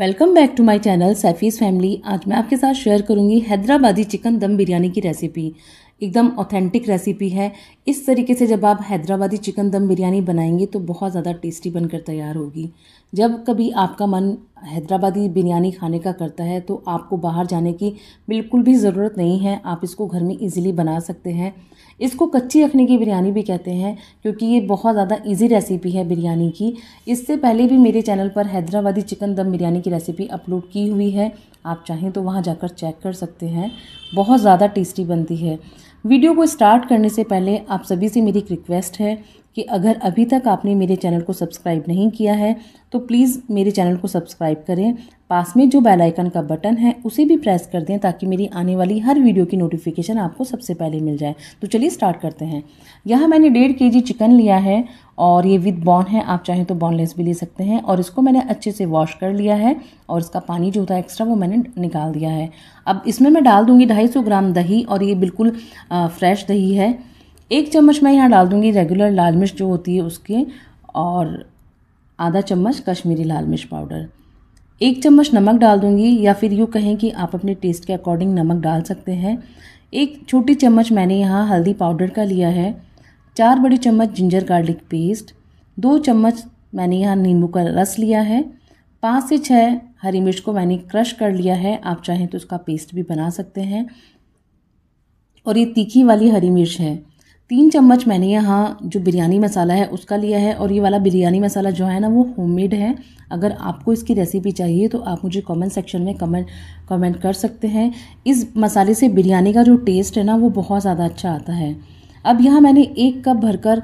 welcome back to my channel Saifi's family आज मैं आपके साथ शेयर करूंगी हैदराबादी चिकन दम बिरयानी की रेसिपी एकदम ऑथेंटिक रेसिपी है इस तरीके से जब आप हैदराबादी चिकन दम बिरयानी बनाएंगे तो बहुत ज़्यादा टेस्टी बनकर तैयार होगी जब कभी आपका मन हैदराबादी बिरयानी खाने का करता है तो आपको बाहर जाने की बिल्कुल भी ज़रूरत नहीं है आप इसको घर में इजीली बना सकते हैं इसको कच्ची रखने की बिरयानी भी कहते हैं क्योंकि ये बहुत ज़्यादा इजी रेसिपी है बिरयानी की इससे पहले भी मेरे चैनल पर हैदराबादी चिकन दम बिरयानी की रेसिपी अपलोड की हुई है आप चाहें तो वहाँ जाकर चेक कर सकते हैं बहुत ज़्यादा टेस्टी बनती है वीडियो को स्टार्ट करने से पहले आप सभी से मेरी एक रिक्वेस्ट है कि अगर अभी तक आपने मेरे चैनल को सब्सक्राइब नहीं किया है तो प्लीज़ मेरे चैनल को सब्सक्राइब करें पास में जो बेल आइकन का बटन है उसे भी प्रेस कर दें ताकि मेरी आने वाली हर वीडियो की नोटिफिकेशन आपको सबसे पहले मिल जाए तो चलिए स्टार्ट करते हैं यहाँ मैंने डेढ़ के जी चिकन लिया है और ये विद बॉन है आप चाहें तो बॉनलेस भी ले सकते हैं और इसको मैंने अच्छे से वॉश कर लिया है और इसका पानी जो होता है एक्स्ट्रा वो मैंने निकाल दिया है अब इसमें मैं डाल दूँगी ढाई ग्राम दही और ये बिल्कुल फ्रेश दही है एक चम्मच मैं यहाँ डाल दूँगी रेगुलर लाल मिर्च जो होती है उसके और आधा चम्मच कश्मीरी लाल मिर्च पाउडर एक चम्मच नमक डाल दूँगी या फिर यूँ कहें कि आप अपने टेस्ट के अकॉर्डिंग नमक डाल सकते हैं एक छोटी चम्मच मैंने यहाँ हल्दी पाउडर का लिया है चार बड़ी चम्मच जिंजर गार्लिक पेस्ट दो चम्मच मैंने यहाँ नींबू का रस लिया है पाँच से छः हरी मिर्च को मैंने क्रश कर लिया है आप चाहें तो उसका पेस्ट भी बना सकते हैं और ये तीखी वाली हरी मिर्च है तीन चम्मच मैंने यहाँ जो बिरयानी मसाला है उसका लिया है और ये वाला बिरयानी मसाला जो है ना वो होममेड है अगर आपको इसकी रेसिपी चाहिए तो आप मुझे कमेंट सेक्शन में कमेंट कमेंट कर सकते हैं इस मसाले से बिरयानी का जो टेस्ट है ना वो बहुत ज़्यादा अच्छा आता है अब यहाँ मैंने एक कप भरकर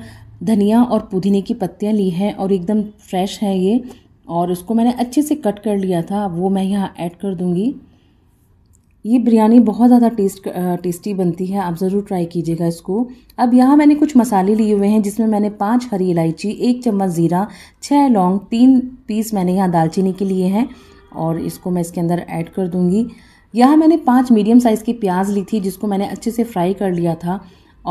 धनिया और पुदीने की पत्तियाँ ली हैं और एकदम फ्रेश हैं ये और उसको मैंने अच्छे से कट कर लिया था वो मैं यहाँ ऐड कर दूँगी ये बिरयानी बहुत ज़्यादा टेस्ट टेस्टी बनती है आप ज़रूर ट्राई कीजिएगा इसको अब यहाँ मैंने कुछ मसाले लिए हुए हैं जिसमें मैंने पाँच हरी इलायची एक चम्मच ज़ीरा छः लौंग तीन पीस मैंने यहाँ दालचीनी के लिए हैं और इसको मैं इसके अंदर ऐड कर दूँगी यहाँ मैंने पाँच मीडियम साइज़ की प्याज ली थी जिसको मैंने अच्छे से फ्राई कर लिया था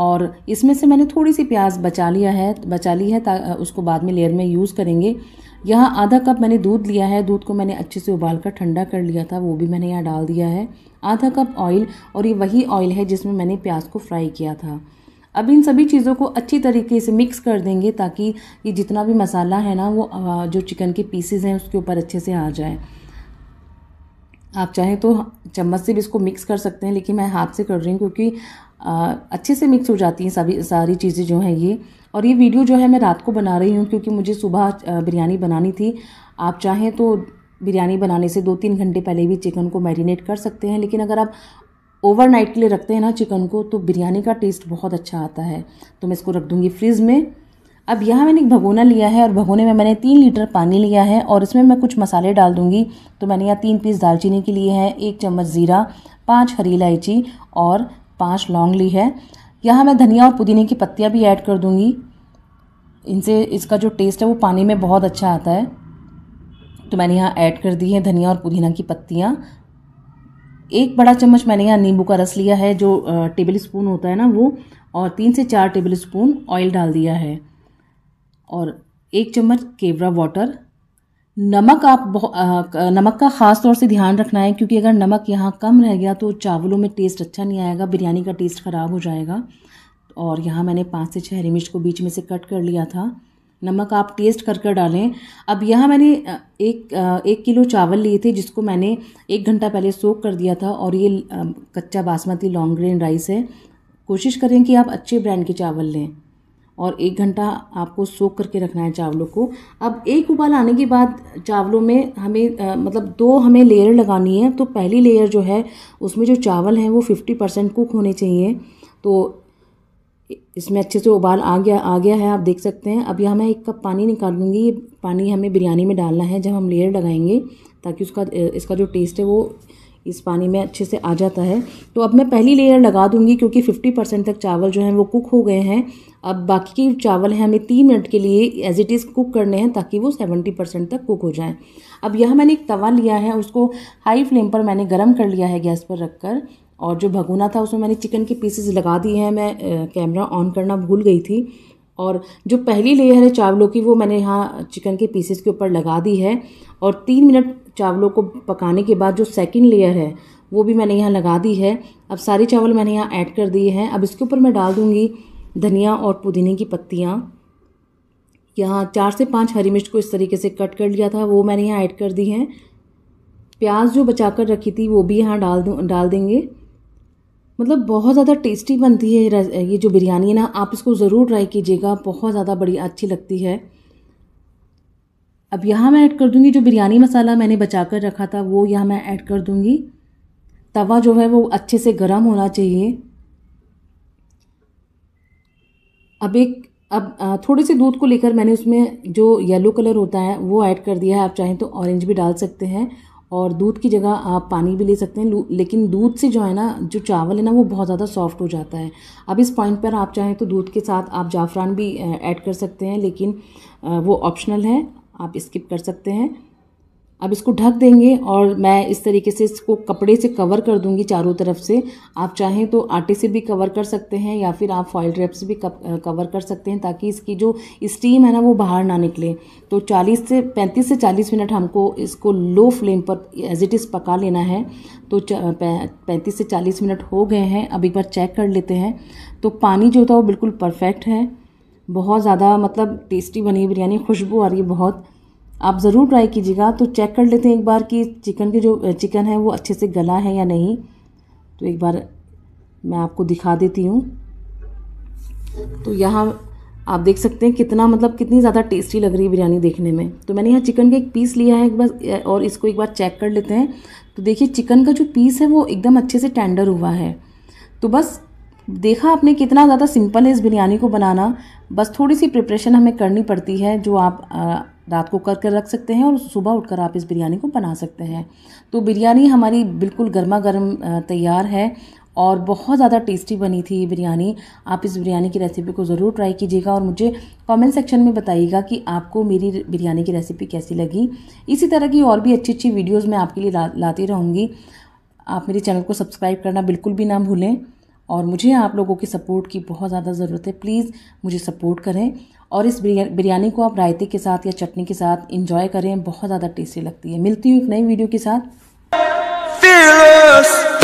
और इसमें से मैंने थोड़ी सी प्याज बचा लिया है बचा ली है उसको बाद में लेयर में यूज़ करेंगे यहाँ आधा कप मैंने दूध लिया है दूध को मैंने अच्छे से उबाल कर ठंडा कर लिया था वो भी मैंने यहाँ डाल दिया है आधा कप ऑयल और ये वही ऑयल है जिसमें मैंने प्याज को फ्राई किया था अब इन सभी चीज़ों को अच्छी तरीके से मिक्स कर देंगे ताकि ये जितना भी मसाला है ना वो जो चिकन के पीसेज हैं उसके ऊपर अच्छे से आ जाए आप चाहें तो चम्मच से भी इसको मिक्स कर सकते हैं लेकिन मैं हाथ से कर रही हूँ क्योंकि आ, अच्छे से मिक्स हो जाती हैं सभी सारी चीज़ें जो हैं ये और ये वीडियो जो है मैं रात को बना रही हूँ क्योंकि मुझे सुबह बिरयानी बनानी थी आप चाहें तो बिरयानी बनाने से दो तीन घंटे पहले भी चिकन को मैरिनेट कर सकते हैं लेकिन अगर आप ओवरनाइट के लिए रखते हैं ना चिकन को तो बिरयानी का टेस्ट बहुत अच्छा आता है तो मैं इसको रख दूँगी फ्रिज में अब यहाँ मैंने एक भगोना लिया है और भगोने में मैंने तीन लीटर पानी लिया है और इसमें मैं कुछ मसाले डाल दूँगी तो मैंने यहाँ तीन पीस दालचीनी के लिए है एक चम्मच ज़ीरा पाँच हरी इलायची और पाँच लौंग ली है यहाँ मैं धनिया और पुदीने की पत्तियाँ भी ऐड कर दूँगी इनसे इसका जो टेस्ट है वो पानी में बहुत अच्छा आता है तो मैंने यहाँ ऐड कर दी है धनिया और पुदीना की पत्तियाँ एक बड़ा चम्मच मैंने यहाँ नींबू का रस लिया है जो टेबल स्पून होता है ना वो और तीन से चार टेबल स्पून ऑयल डाल दिया है और एक चम्मच केवरा वाटर नमक आप नमक का ख़ास तौर से ध्यान रखना है क्योंकि अगर नमक यहाँ कम रह गया तो चावलों में टेस्ट अच्छा नहीं आएगा बिरयानी का टेस्ट ख़राब हो जाएगा और यहाँ मैंने पाँच से छः हरी मिर्च को बीच में से कट कर लिया था नमक आप टेस्ट कर कर डालें अब यहाँ मैंने एक एक किलो चावल लिए थे जिसको मैंने एक घंटा पहले सोख कर दिया था और ये कच्चा बासमती लॉन्ग ग्रेन राइस है कोशिश करें कि आप अच्छे ब्रांड के चावल लें और एक घंटा आपको सोख करके रखना है चावलों को अब एक उबाल आने के बाद चावलों में हमें आ, मतलब दो हमें लेयर लगानी है तो पहली लेयर जो है उसमें जो चावल हैं वो फिफ्टी परसेंट कुक होने चाहिए तो इसमें अच्छे से उबाल आ गया आ गया है आप देख सकते हैं अब यहाँ मैं एक कप पानी निकालूंगी ये पानी हमें बिरयानी में डालना है जब हम लेयर लगाएंगे ताकि उसका इसका जो टेस्ट है वो इस पानी में अच्छे से आ जाता है तो अब मैं पहली लेयर लगा दूंगी क्योंकि फिफ्टी परसेंट तक चावल जो हैं वो कुक हो गए हैं अब बाकी के चावल हैं हमें तीन मिनट के लिए एज इट इज़ कुक करने हैं ताकि वो सेवेंटी परसेंट तक कुक हो जाएँ अब यह मैंने एक तवा लिया है उसको हाई फ्लेम पर मैंने गर्म कर लिया है गैस पर रख कर और जो भगोना था उसमें मैंने चिकन के पीसेस लगा दिए हैं मैं कैमरा ऑन करना भूल गई थी और जो पहली लेयर है चावलों की वो मैंने यहाँ चिकन के पीसेस के ऊपर लगा दी है और तीन मिनट चावलों को पकाने के बाद जो सेकंड लेयर है वो भी मैंने यहाँ लगा दी है अब सारे चावल मैंने यहाँ ऐड कर दिए हैं अब इसके ऊपर मैं डाल दूँगी धनिया और पुदीने की पत्तियाँ यहाँ चार से पाँच हरी मिर्च को इस तरीके से कट कर लिया था वो मैंने यहाँ ऐड कर दी हैं प्याज जो बचा कर रखी थी वो भी यहाँ डाल डाल देंगे मतलब बहुत ज़्यादा टेस्टी बनती है ये जो बिरयानी है ना आप इसको ज़रूर ट्राई कीजिएगा बहुत ज़्यादा बड़ी अच्छी लगती है अब यहाँ मैं ऐड कर दूँगी जो बिरयानी मसाला मैंने बचा कर रखा था वो यहाँ मैं ऐड कर दूँगी तवा जो है वो अच्छे से गर्म होना चाहिए अब एक अब थोड़े से दूध को लेकर मैंने उसमें जो येलो कलर होता है वो ऐड कर दिया है आप चाहें तो ऑरेंज भी डाल सकते हैं और दूध की जगह आप पानी भी ले सकते हैं लेकिन दूध से जो है ना जो चावल है ना वो बहुत ज़्यादा सॉफ्ट हो जाता है अब इस पॉइंट पर आप चाहें तो दूध के साथ आप जाफ़रान भी ऐड कर सकते हैं लेकिन वो ऑप्शनल है आप स्किप कर सकते हैं अब इसको ढक देंगे और मैं इस तरीके से इसको कपड़े से कवर कर दूंगी चारों तरफ से आप चाहें तो आटे से भी कवर कर सकते हैं या फिर आप फॉइल ड्रेप से भी कवर कर सकते हैं ताकि इसकी जो स्टीम है ना वो बाहर ना निकले तो 40 से 35 से 40 मिनट हमको इसको लो फ्लेम पर एज इट इज़ पका लेना है तो पैंतीस से चालीस मिनट हो गए हैं अब एक बार चेक कर लेते हैं तो पानी जो था वो बिल्कुल परफेक्ट है बहुत ज़्यादा मतलब टेस्टी बनी बिरयानी खुशबू आ रही है बहुत आप ज़रूर ट्राई कीजिएगा तो चेक कर लेते हैं एक बार कि चिकन के जो चिकन है वो अच्छे से गला है या नहीं तो एक बार मैं आपको दिखा देती हूँ तो यहाँ आप देख सकते हैं कितना मतलब कितनी ज़्यादा टेस्टी लग रही है बिरयानी देखने में तो मैंने यहाँ चिकन का एक पीस लिया है एक बार और इसको एक बार चेक कर लेते हैं तो देखिए चिकन का जो पीस है वो एकदम अच्छे से टेंडर हुआ है तो बस देखा आपने कितना ज़्यादा सिंपल है इस बिरयानी को बनाना बस थोड़ी सी प्रिपरेशन हमें करनी पड़ती है जो आप रात को करके रख सकते हैं और सुबह उठकर आप इस बिरयानी को बना सकते हैं तो बिरयानी हमारी बिल्कुल गर्मा गर्म तैयार है और बहुत ज़्यादा टेस्टी बनी थी ये बिरयानी आप इस बिरयानी की रेसिपी को ज़रूर ट्राई कीजिएगा और मुझे कमेंट सेक्शन में बताइएगा कि आपको मेरी बिरयानी की रेसिपी कैसी लगी इसी तरह की और भी अच्छी अच्छी वीडियोज़ मैं आपके लिए ला, लाती रहूँगी आप मेरे चैनल को सब्सक्राइब करना बिल्कुल भी ना भूलें और मुझे आप लोगों के सपोर्ट की बहुत ज़्यादा ज़रूरत है प्लीज़ मुझे सपोर्ट करें और इस बिरयानी को आप रायते के साथ या चटनी के साथ इंजॉय करें बहुत ज़्यादा टेस्टी लगती है मिलती हूँ एक नई वीडियो के साथ